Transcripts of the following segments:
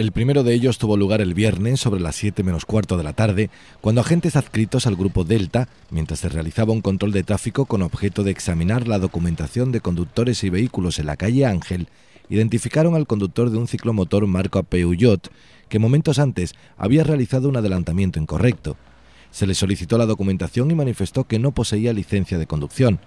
El primero de ellos tuvo lugar el viernes sobre las 7 menos cuarto de la tarde, cuando agentes adscritos al grupo Delta, mientras se realizaba un control de tráfico con objeto de examinar la documentación de conductores y vehículos en la calle Ángel, identificaron al conductor de un ciclomotor marco Peugeot, que momentos antes había realizado un adelantamiento incorrecto. Se le solicitó la documentación y manifestó que no poseía licencia de conducción.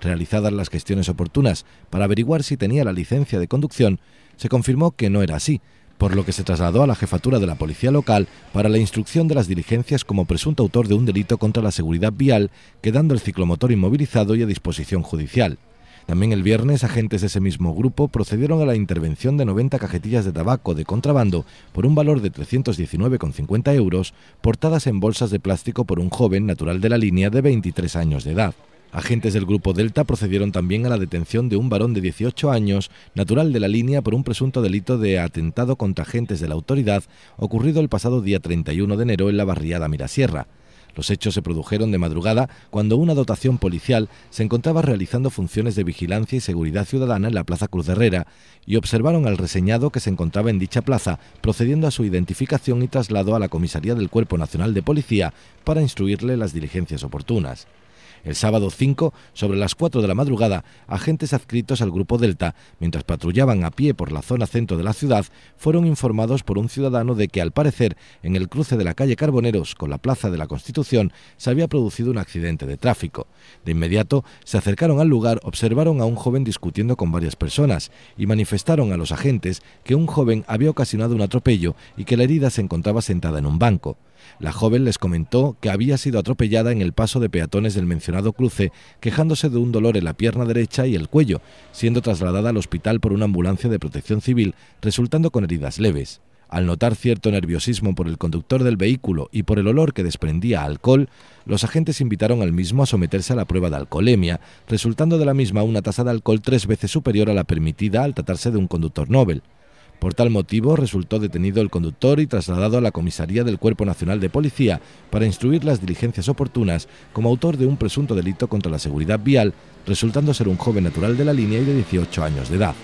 Realizadas las gestiones oportunas para averiguar si tenía la licencia de conducción, se confirmó que no era así, por lo que se trasladó a la jefatura de la policía local para la instrucción de las diligencias como presunto autor de un delito contra la seguridad vial, quedando el ciclomotor inmovilizado y a disposición judicial. También el viernes, agentes de ese mismo grupo procedieron a la intervención de 90 cajetillas de tabaco de contrabando por un valor de 319,50 euros, portadas en bolsas de plástico por un joven natural de la línea de 23 años de edad. Agentes del Grupo Delta procedieron también a la detención de un varón de 18 años, natural de la línea, por un presunto delito de atentado contra agentes de la autoridad ocurrido el pasado día 31 de enero en la barriada Mirasierra. Los hechos se produjeron de madrugada cuando una dotación policial se encontraba realizando funciones de vigilancia y seguridad ciudadana en la Plaza Cruz Herrera y observaron al reseñado que se encontraba en dicha plaza, procediendo a su identificación y traslado a la comisaría del Cuerpo Nacional de Policía para instruirle las diligencias oportunas. El sábado 5, sobre las 4 de la madrugada, agentes adscritos al Grupo Delta, mientras patrullaban a pie por la zona centro de la ciudad, fueron informados por un ciudadano de que, al parecer, en el cruce de la calle Carboneros con la Plaza de la Constitución, se había producido un accidente de tráfico. De inmediato, se acercaron al lugar, observaron a un joven discutiendo con varias personas y manifestaron a los agentes que un joven había ocasionado un atropello y que la herida se encontraba sentada en un banco. La joven les comentó que había sido atropellada en el paso de peatones del mencionado cruce, quejándose de un dolor en la pierna derecha y el cuello, siendo trasladada al hospital por una ambulancia de protección civil, resultando con heridas leves. Al notar cierto nerviosismo por el conductor del vehículo y por el olor que desprendía alcohol, los agentes invitaron al mismo a someterse a la prueba de alcoholemia, resultando de la misma una tasa de alcohol tres veces superior a la permitida al tratarse de un conductor Nobel. Por tal motivo resultó detenido el conductor y trasladado a la comisaría del Cuerpo Nacional de Policía para instruir las diligencias oportunas como autor de un presunto delito contra la seguridad vial, resultando ser un joven natural de la línea y de 18 años de edad.